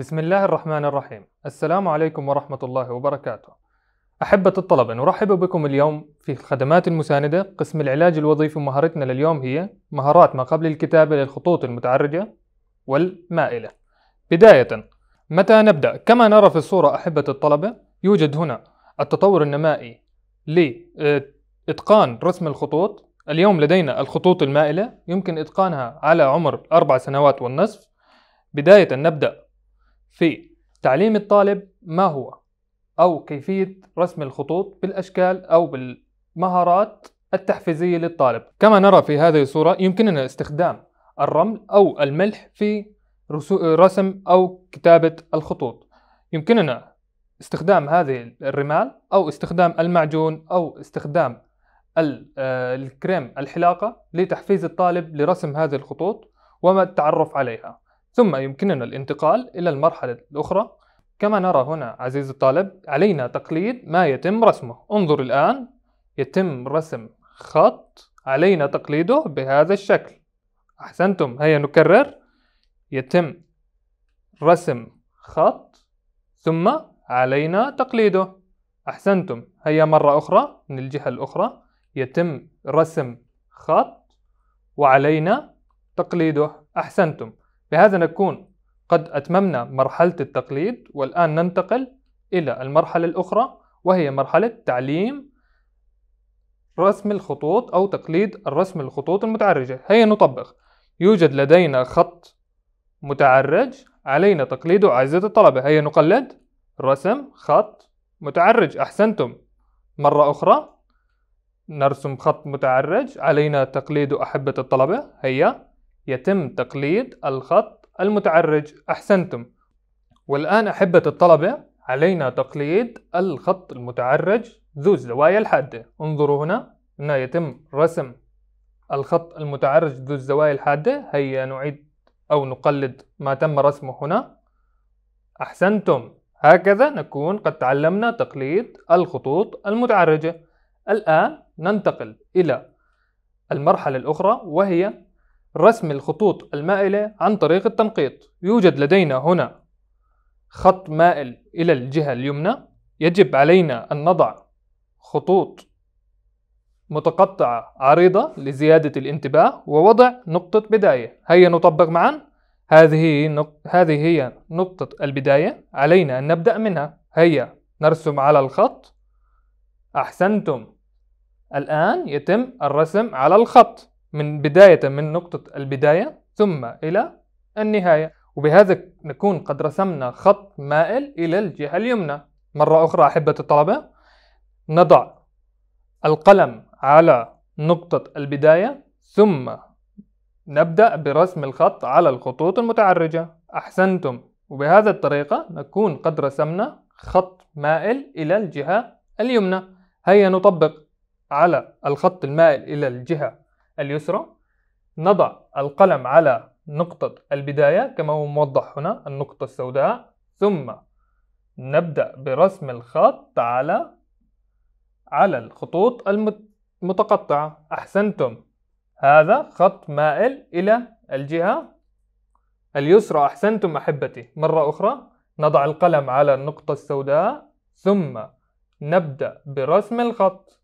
بسم الله الرحمن الرحيم السلام عليكم ورحمة الله وبركاته أحبة الطلبة نرحب بكم اليوم في الخدمات المساندة قسم العلاج الوظيفي مهارتنا لليوم هي مهارات ما قبل الكتابة للخطوط المتعرجة والمائلة بداية متى نبدأ؟ كما نرى في الصورة أحبة الطلبة يوجد هنا التطور النمائي لإتقان رسم الخطوط اليوم لدينا الخطوط المائلة يمكن إتقانها على عمر أربع سنوات والنصف بداية نبدأ في تعليم الطالب ما هو أو كيفية رسم الخطوط بالأشكال أو بالمهارات التحفيزية للطالب كما نرى في هذه الصورة يمكننا استخدام الرمل أو الملح في رسم أو كتابة الخطوط يمكننا استخدام هذه الرمال أو استخدام المعجون أو استخدام آه، الكريم الحلاقة لتحفيز الطالب لرسم هذه الخطوط وما التعرف عليها ثم يمكننا الانتقال إلى المرحلة الأخرى كما نرى هنا عزيزي الطالب علينا تقليد ما يتم رسمه انظر الآن يتم رسم خط علينا تقليده بهذا الشكل أحسنتم هيا نكرر يتم رسم خط ثم علينا تقليده أحسنتم هيا مرة أخرى من الجهة الأخرى يتم رسم خط وعلينا تقليده أحسنتم بهذا نكون قد أتممنا مرحلة التقليد والآن ننتقل إلى المرحلة الأخرى وهي مرحلة تعليم رسم الخطوط أو تقليد الرسم الخطوط المتعرجة هيا نطبق يوجد لدينا خط متعرج علينا تقليده عزة الطلبة هيا نقلد رسم خط متعرج أحسنتم مرة أخرى نرسم خط متعرج علينا تقليده أحبة الطلبة هيا يتم تقليد الخط المتعرج أحسنتم والآن أحبة الطلبة علينا تقليد الخط المتعرج ذو الزوايا الحادة انظروا هنا هنا يتم رسم الخط المتعرج ذو الزوايا الحادة هيا نعيد أو نقلد ما تم رسمه هنا أحسنتم هكذا نكون قد تعلمنا تقليد الخطوط المتعرجة الآن ننتقل إلى المرحلة الأخرى وهي رسم الخطوط المائلة عن طريق التنقيط يوجد لدينا هنا خط مائل إلى الجهة اليمنى يجب علينا أن نضع خطوط متقطعة عريضة لزيادة الانتباه ووضع نقطة بداية هيا نطبق معا هذه, نق... هذه هي نقطة البداية علينا أن نبدأ منها هيا نرسم على الخط أحسنتم الآن يتم الرسم على الخط من بداية من نقطة البداية ثم إلى النهاية وبهذا نكون قد رسمنا خط مائل إلى الجهة اليمنى مرة أخرى أحبة الطلبة نضع القلم على نقطة البداية ثم نبدأ برسم الخط على الخطوط المتعرجة أحسنتم وبهذا الطريقة نكون قد رسمنا خط مائل إلى الجهة اليمنى هيا نطبق على الخط المائل إلى الجهة اليسرى نضع القلم على نقطة البداية كما هو موضح هنا النقطة السوداء ثم نبدأ برسم الخط على على الخطوط المتقطعة أحسنتم هذا خط مائل إلى الجهة اليسرى أحسنتم أحبتي مرة أخرى نضع القلم على النقطة السوداء ثم نبدأ برسم الخط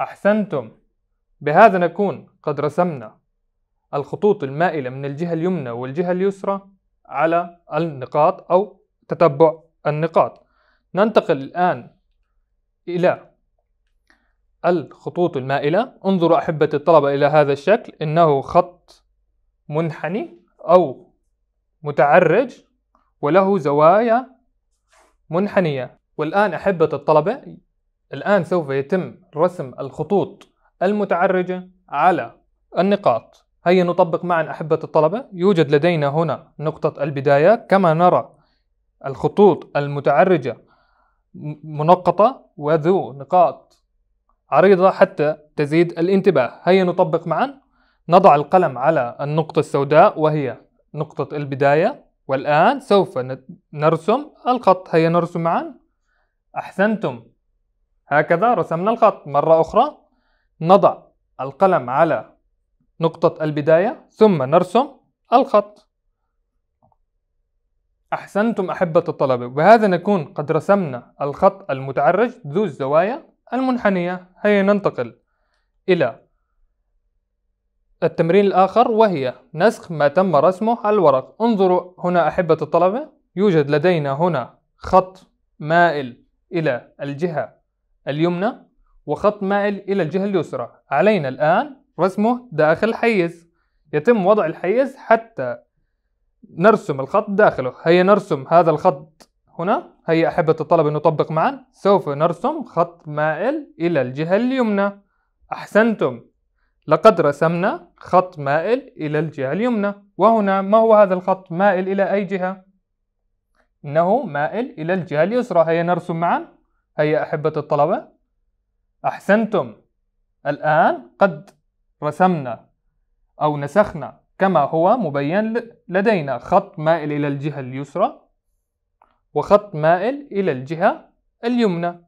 أحسنتم بهذا نكون قد رسمنا الخطوط المائلة من الجهة اليمنى والجهة اليسرى على النقاط أو تتبع النقاط ننتقل الآن إلى الخطوط المائلة انظروا أحبة الطلبة إلى هذا الشكل إنه خط منحني أو متعرج وله زوايا منحنية والآن أحبة الطلبة الآن سوف يتم رسم الخطوط المتعرجة على النقاط هيا نطبق معا أحبة الطلبة يوجد لدينا هنا نقطة البداية كما نرى الخطوط المتعرجة منقطة وذو نقاط عريضة حتى تزيد الانتباه هيا نطبق معا نضع القلم على النقطة السوداء وهي نقطة البداية والآن سوف نرسم الخط هيا نرسم معا أحسنتم هكذا رسمنا الخط مرة أخرى نضع القلم على نقطة البداية ثم نرسم الخط أحسنتم أحبة الطلبة وبهذا نكون قد رسمنا الخط المتعرج ذو الزوايا المنحنية هيا ننتقل إلى التمرين الآخر وهي نسخ ما تم رسمه على الورق انظروا هنا أحبة الطلبة يوجد لدينا هنا خط مائل إلى الجهة اليمنى وخط مائل إلى الجهة اليسرى علينا الآن رسمه داخل حيز يتم وضع الحيز حتى نرسم الخط داخله هيا نرسم هذا الخط هنا هيا أحبة الطلبة نطبق معا سوف نرسم خط مائل إلى الجهة اليمنى أحسنتم لقد رسمنا خط مائل إلى الجهة اليمنى وهنا ما هو هذا الخط مائل إلى أي جهة؟ إنه مائل إلى الجهة اليسرى هيا نرسم معا هيا أحبة الطلبة أحسنتم الآن قد رسمنا أو نسخنا كما هو مبين لدينا خط مائل إلى الجهة اليسرى وخط مائل إلى الجهة اليمنى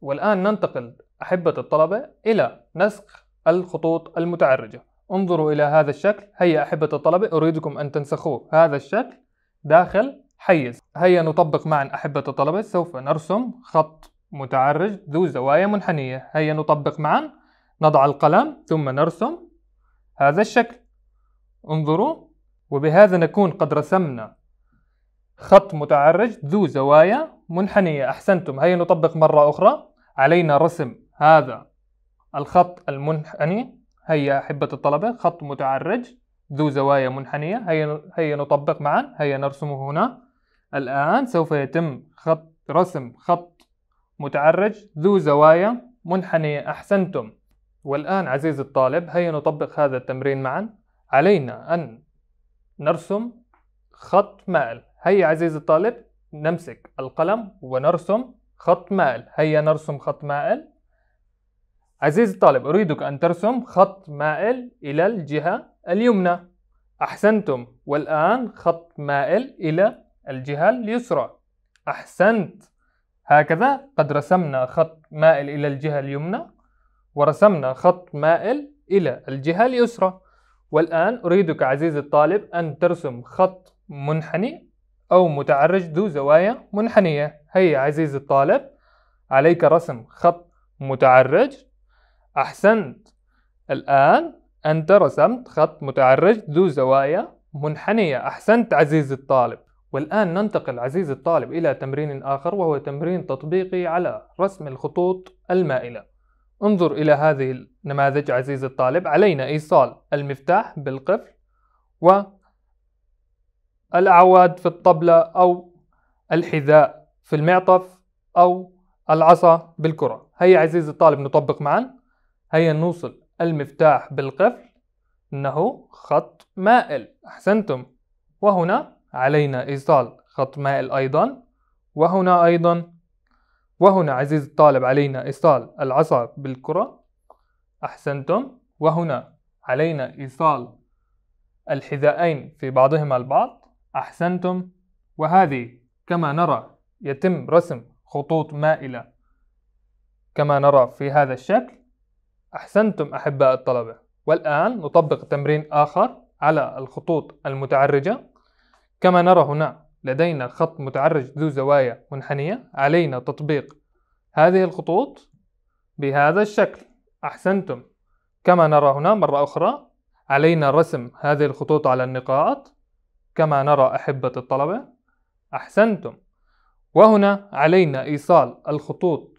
والآن ننتقل أحبة الطلبة إلى نسخ الخطوط المتعرجة انظروا إلى هذا الشكل هيا أحبة الطلبة أريدكم أن تنسخوه هذا الشكل داخل حيز هيا نطبق معا أحبة الطلبة سوف نرسم خط متعرج ذو زوايا منحنية هيا نطبق معا نضع القلم ثم نرسم هذا الشكل انظروا وبهذا نكون قد رسمنا خط متعرج ذو زوايا منحنية أحسنتم هيا نطبق مرة أخرى علينا رسم هذا الخط المنحني هيا أحبة الطلبة خط متعرج ذو زوايا منحنية هيا هيا نطبق معا هيا نرسمه هنا الآن سوف يتم خط رسم خط متعرج ذو زوايا منحنية أحسنتم والآن عزيزي الطالب هيا نطبق هذا التمرين معا علينا أن نرسم خط مائل هيا عزيزي الطالب نمسك القلم ونرسم خط مائل هيا نرسم خط مائل عزيزي الطالب أريدك أن ترسم خط مائل إلى الجهة اليمنى أحسنتم والآن خط مائل إلى الجهة اليسرى أحسنت هكذا قد رسمنا خط مائل إلى الجهة اليمنى ورسمنا خط مائل إلى الجهة اليسرى والآن أريدك عزيزي الطالب أن ترسم خط منحني أو متعرج ذو زوايا منحنية هيا عزيزي الطالب عليك رسم خط متعرج أحسنت الآن أنت رسمت خط متعرج ذو زوايا منحنية أحسنت عزيزي الطالب والآن ننتقل عزيزي الطالب إلى تمرين آخر وهو تمرين تطبيقي على رسم الخطوط المائلة انظر إلى هذه النماذج عزيزي الطالب علينا إيصال المفتاح بالقفل والأعواد في الطبلة أو الحذاء في المعطف أو العصا بالكرة هيا عزيزي الطالب نطبق معا هيا نوصل المفتاح بالقفل إنه خط مائل أحسنتم وهنا علينا إيصال خط مائل أيضا وهنا أيضا وهنا عزيز الطالب علينا إيصال العصا بالكرة أحسنتم وهنا علينا إيصال الحذائين في بعضهما البعض أحسنتم وهذه كما نرى يتم رسم خطوط مائلة كما نرى في هذا الشكل أحسنتم أحباء الطلبة والآن نطبق تمرين آخر على الخطوط المتعرجة كما نرى هنا لدينا خط متعرج ذو زوايا منحنية علينا تطبيق هذه الخطوط بهذا الشكل أحسنتم كما نرى هنا مرة أخرى علينا رسم هذه الخطوط على النقاط كما نرى أحبة الطلبة أحسنتم وهنا علينا إيصال الخطوط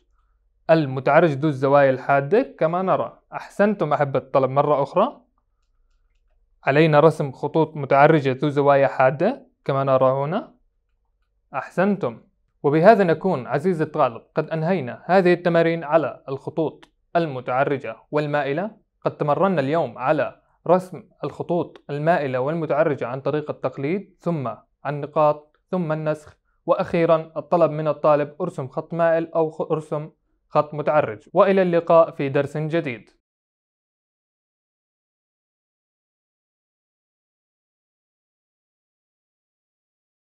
المتعرج ذو الزوايا الحادة كما نرى أحسنتم أحبة الطلبة مرة أخرى علينا رسم خطوط متعرجة ذو زوايا حادة كما نرى هنا أحسنتم وبهذا نكون عزيزي الطالب قد أنهينا هذه التمارين على الخطوط المتعرجة والمائلة قد تمرنا اليوم على رسم الخطوط المائلة والمتعرجة عن طريق التقليد ثم النقاط ثم النسخ وأخيرا الطلب من الطالب ارسم خط مائل أو ارسم خط متعرج وإلى اللقاء في درس جديد